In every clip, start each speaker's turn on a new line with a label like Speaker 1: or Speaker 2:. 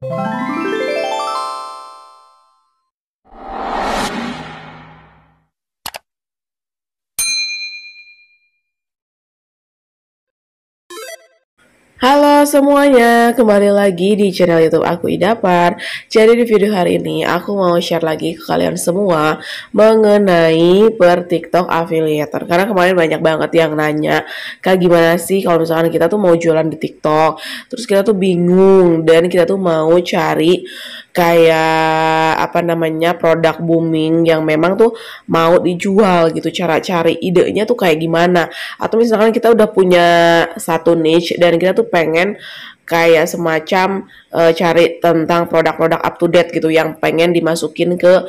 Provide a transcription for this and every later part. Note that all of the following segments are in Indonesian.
Speaker 1: Música semuanya, kembali lagi di channel YouTube aku Idapar. Jadi di video hari ini aku mau share lagi ke kalian semua mengenai per TikTok affiliator. Karena kemarin banyak banget yang nanya, "Kak, gimana sih kalau misalkan kita tuh mau jualan di TikTok?" Terus kita tuh bingung dan kita tuh mau cari kayak apa namanya produk booming yang memang tuh mau dijual gitu cara cari idenya tuh kayak gimana atau misalkan kita udah punya satu niche dan kita tuh pengen kayak semacam uh, cari tentang produk-produk up to date gitu yang pengen dimasukin ke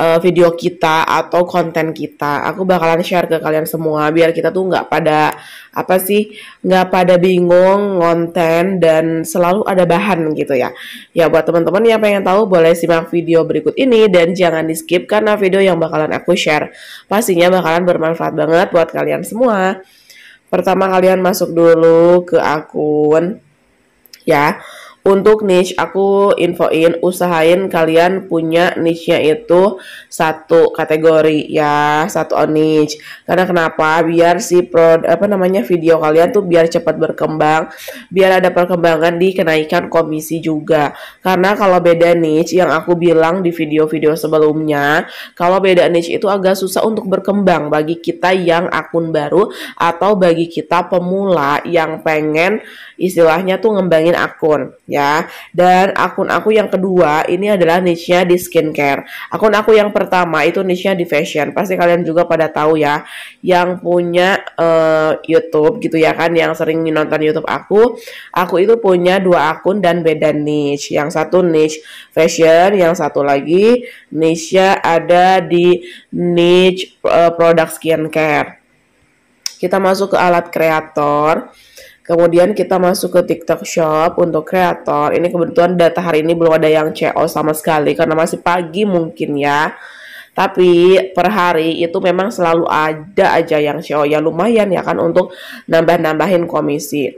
Speaker 1: uh, video kita atau konten kita. Aku bakalan share ke kalian semua biar kita tuh nggak pada apa sih nggak pada bingung konten dan selalu ada bahan gitu ya. Ya buat teman-teman yang pengen tahu boleh simak video berikut ini dan jangan di skip karena video yang bakalan aku share pastinya bakalan bermanfaat banget buat kalian semua. Pertama kalian masuk dulu ke akun ya. Untuk niche aku infoin usahain kalian punya niche-nya itu satu kategori ya, satu on niche. Karena kenapa? Biar si pro apa namanya video kalian tuh biar cepat berkembang, biar ada perkembangan di kenaikan komisi juga. Karena kalau beda niche yang aku bilang di video-video sebelumnya, kalau beda niche itu agak susah untuk berkembang bagi kita yang akun baru atau bagi kita pemula yang pengen istilahnya tuh ngembangin akun ya ya. Dan akun aku yang kedua ini adalah niche-nya di skincare. Akun aku yang pertama itu niche-nya di fashion. Pasti kalian juga pada tahu ya yang punya uh, YouTube gitu ya kan yang sering nonton YouTube aku. Aku itu punya dua akun dan beda niche. Yang satu niche fashion, yang satu lagi niche-nya ada di niche uh, produk skincare. Kita masuk ke alat kreator. Kemudian kita masuk ke TikTok Shop untuk kreator. Ini kebetulan data hari ini belum ada yang CO sama sekali karena masih pagi mungkin ya. Tapi per hari itu memang selalu ada aja yang show ya lumayan ya kan untuk nambah-nambahin komisi.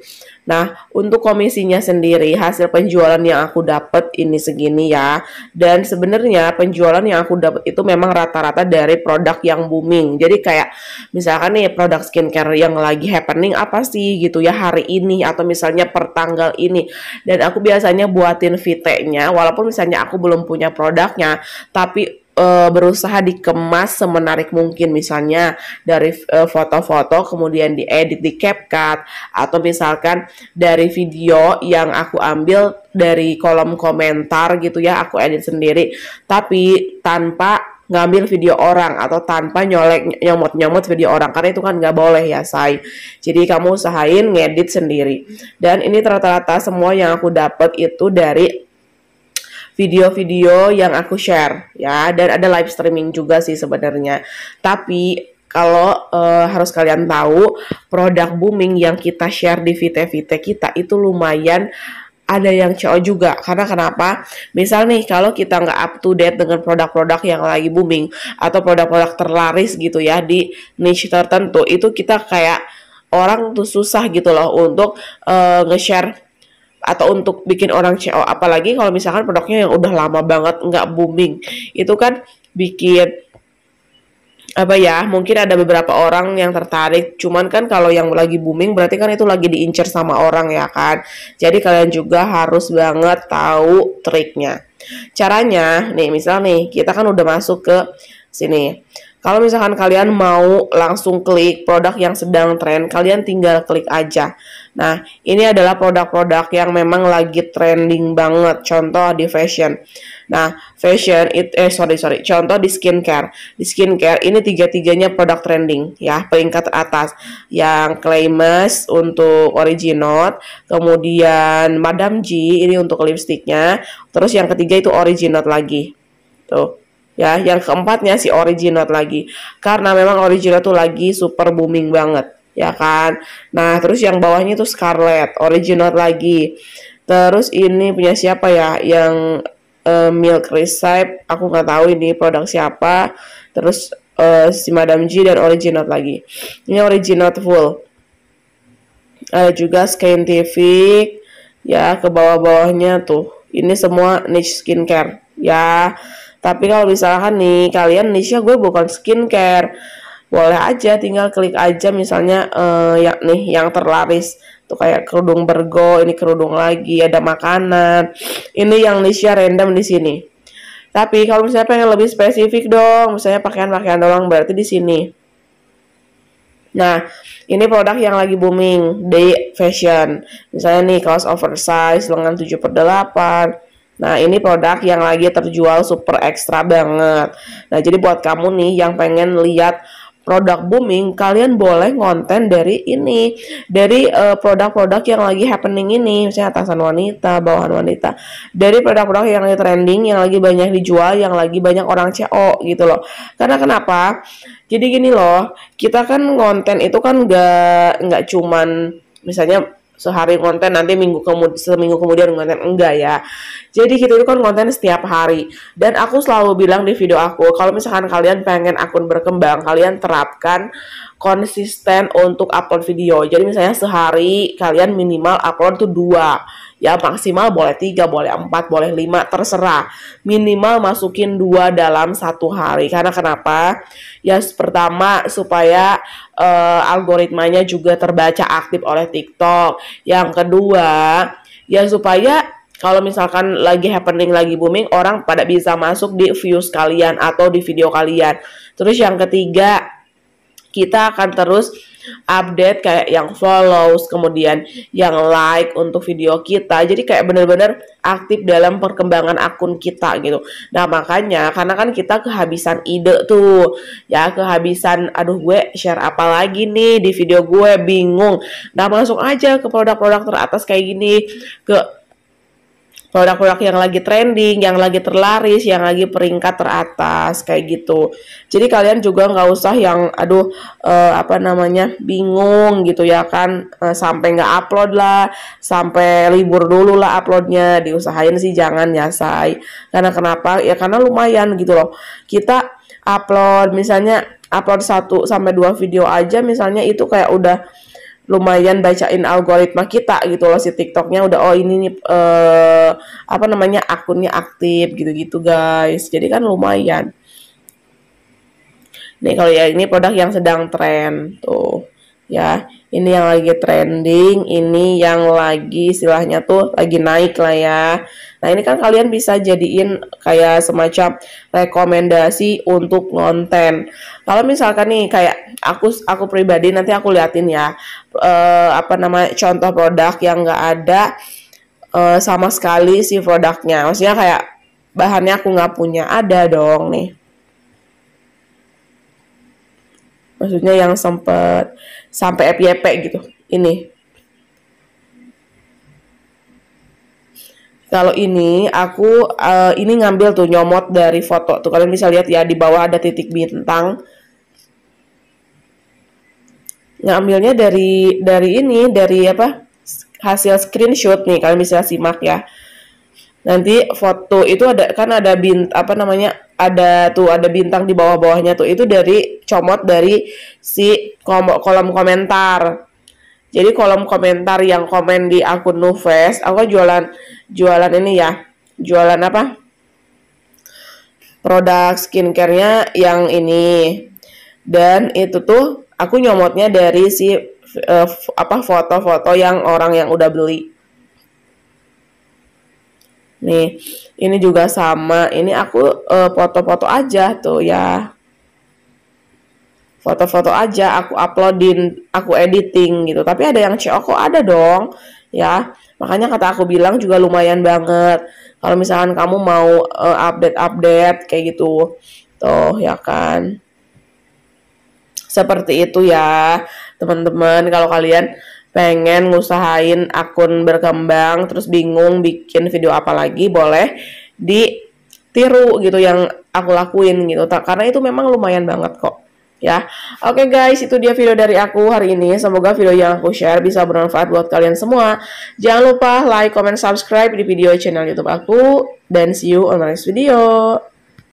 Speaker 1: Nah, untuk komisinya sendiri hasil penjualan yang aku dapat ini segini ya. Dan sebenarnya penjualan yang aku dapat itu memang rata-rata dari produk yang booming. Jadi kayak misalkan nih produk skincare yang lagi happening apa sih gitu ya hari ini atau misalnya per tanggal ini. Dan aku biasanya buatin vt walaupun misalnya aku belum punya produknya, tapi uh, berusaha dikemas semenarik mungkin misalnya dari eh, foto-foto uh, kemudian diedit di CapCut atau misalkan dari video yang aku ambil dari kolom komentar gitu ya aku edit sendiri tapi tanpa ngambil video orang atau tanpa nyolek nyomot nyomot video orang karena itu kan nggak boleh ya say jadi kamu usahain ngedit sendiri dan ini rata-rata semua yang aku dapat itu dari video-video yang aku share ya dan ada live streaming juga sih sebenarnya. Tapi kalau uh, harus kalian tahu produk booming yang kita share di Vite-Vite kita itu lumayan ada yang cowok juga karena kenapa misal nih kalau kita nggak up to date dengan produk-produk yang lagi booming atau produk-produk terlaris gitu ya di niche tertentu itu kita kayak orang tuh susah gitu loh untuk uh, nge-share atau untuk bikin orang CO oh, apalagi kalau misalkan produknya yang udah lama banget nggak booming itu kan bikin apa ya mungkin ada beberapa orang yang tertarik cuman kan kalau yang lagi booming berarti kan itu lagi diincar sama orang ya kan jadi kalian juga harus banget tahu triknya caranya nih misal nih kita kan udah masuk ke sini kalau misalkan kalian mau langsung klik produk yang sedang tren, kalian tinggal klik aja. Nah, ini adalah produk-produk yang memang lagi trending banget. Contoh di fashion. Nah, fashion it eh sorry sorry. Contoh di skincare. Di skincare ini tiga-tiganya produk trending ya, peringkat atas. Yang Claymas untuk Originot, kemudian Madam G ini untuk lipstiknya, terus yang ketiga itu Originot lagi. Tuh ya yang keempatnya si original lagi karena memang original tuh lagi super booming banget ya kan nah terus yang bawahnya tuh scarlet original lagi terus ini punya siapa ya yang uh, milk recipe aku nggak tahu ini produk siapa terus uh, si Madam G dan original lagi ini original full ada juga scientific ya ke bawah-bawahnya tuh ini semua niche skincare ya tapi kalau misalkan nih kalian Nisha gue bukan skincare, boleh aja tinggal klik aja misalnya uh, eh, yang nih yang terlaris tuh kayak kerudung bergo, ini kerudung lagi, ada makanan. Ini yang Nisha random di sini. Tapi kalau misalnya pengen lebih spesifik dong, misalnya pakaian-pakaian doang berarti di sini. Nah, ini produk yang lagi booming day fashion. Misalnya nih kaos oversize, lengan 7 per 8, Nah, ini produk yang lagi terjual super ekstra banget. Nah, jadi buat kamu nih yang pengen lihat produk booming, kalian boleh ngonten dari ini, dari eh, produk-produk uh, yang lagi happening ini, misalnya atasan wanita, bawahan wanita, dari produk-produk yang lagi trending, yang lagi banyak dijual, yang lagi banyak orang CO gitu loh. Karena kenapa? Jadi gini loh, kita kan ngonten itu kan nggak nggak cuman misalnya sehari konten nanti minggu kemudian seminggu kemudian konten enggak ya jadi kita gitu, itu kan konten setiap hari dan aku selalu bilang di video aku kalau misalkan kalian pengen akun berkembang kalian terapkan konsisten untuk upload video jadi misalnya sehari kalian minimal upload tuh dua ya maksimal boleh tiga boleh empat boleh lima terserah minimal masukin dua dalam satu hari karena kenapa ya pertama supaya uh, algoritmanya juga terbaca aktif oleh TikTok yang kedua ya supaya kalau misalkan lagi happening lagi booming orang pada bisa masuk di views kalian atau di video kalian terus yang ketiga kita akan terus update kayak yang follows, kemudian yang like untuk video kita. Jadi kayak bener-bener aktif dalam perkembangan akun kita gitu. Nah makanya karena kan kita kehabisan ide tuh ya kehabisan aduh gue share apa lagi nih di video gue bingung. Nah langsung aja ke produk-produk teratas kayak gini ke produk-produk yang lagi trending, yang lagi terlaris, yang lagi peringkat teratas kayak gitu. Jadi kalian juga nggak usah yang aduh eh, apa namanya bingung gitu ya kan eh, sampai nggak upload lah, sampai libur dulu lah uploadnya. Diusahain sih jangan ya say. Karena kenapa? Ya karena lumayan gitu loh. Kita upload misalnya upload 1 sampai dua video aja misalnya itu kayak udah lumayan bacain algoritma kita gitu loh si TikToknya udah oh ini nih uh, apa namanya akunnya aktif gitu-gitu guys jadi kan lumayan nih kalau ya ini produk yang sedang tren tuh ya ini yang lagi trending, ini yang lagi istilahnya tuh lagi naik lah ya. Nah ini kan kalian bisa jadiin kayak semacam rekomendasi untuk konten. Kalau misalkan nih kayak aku aku pribadi nanti aku liatin ya uh, apa nama contoh produk yang nggak ada uh, sama sekali si produknya. Maksudnya kayak bahannya aku nggak punya ada dong nih maksudnya yang sempet sampai FYP gitu ini kalau ini aku uh, ini ngambil tuh nyomot dari foto tuh kalian bisa lihat ya di bawah ada titik bintang ngambilnya dari dari ini dari apa hasil screenshot nih kalian bisa simak ya nanti foto itu ada kan ada bint apa namanya ada tuh ada bintang di bawah-bawahnya tuh itu dari comot dari si kolom kolom komentar. Jadi kolom komentar yang komen di akun Nuves, aku jualan jualan ini ya, jualan apa? Produk skincare-nya yang ini. Dan itu tuh aku nyomotnya dari si uh, apa foto-foto yang orang yang udah beli. Nih, ini juga sama. Ini aku eh, foto-foto uh, aja tuh ya. Foto-foto aja aku uploadin, aku editing gitu. Tapi ada yang CEO kok ada dong, ya. Makanya kata aku bilang juga lumayan banget. Kalau misalkan kamu mau eh, update-update uh, kayak gitu. Tuh, ya kan. Seperti itu ya, teman-teman. Kalau kalian pengen ngusahain akun berkembang terus bingung bikin video apa lagi boleh ditiru gitu yang aku lakuin gitu karena itu memang lumayan banget kok ya. Oke okay guys, itu dia video dari aku hari ini. Semoga video yang aku share bisa bermanfaat buat kalian semua. Jangan lupa like, comment, subscribe di video channel YouTube aku dan see you on my next video.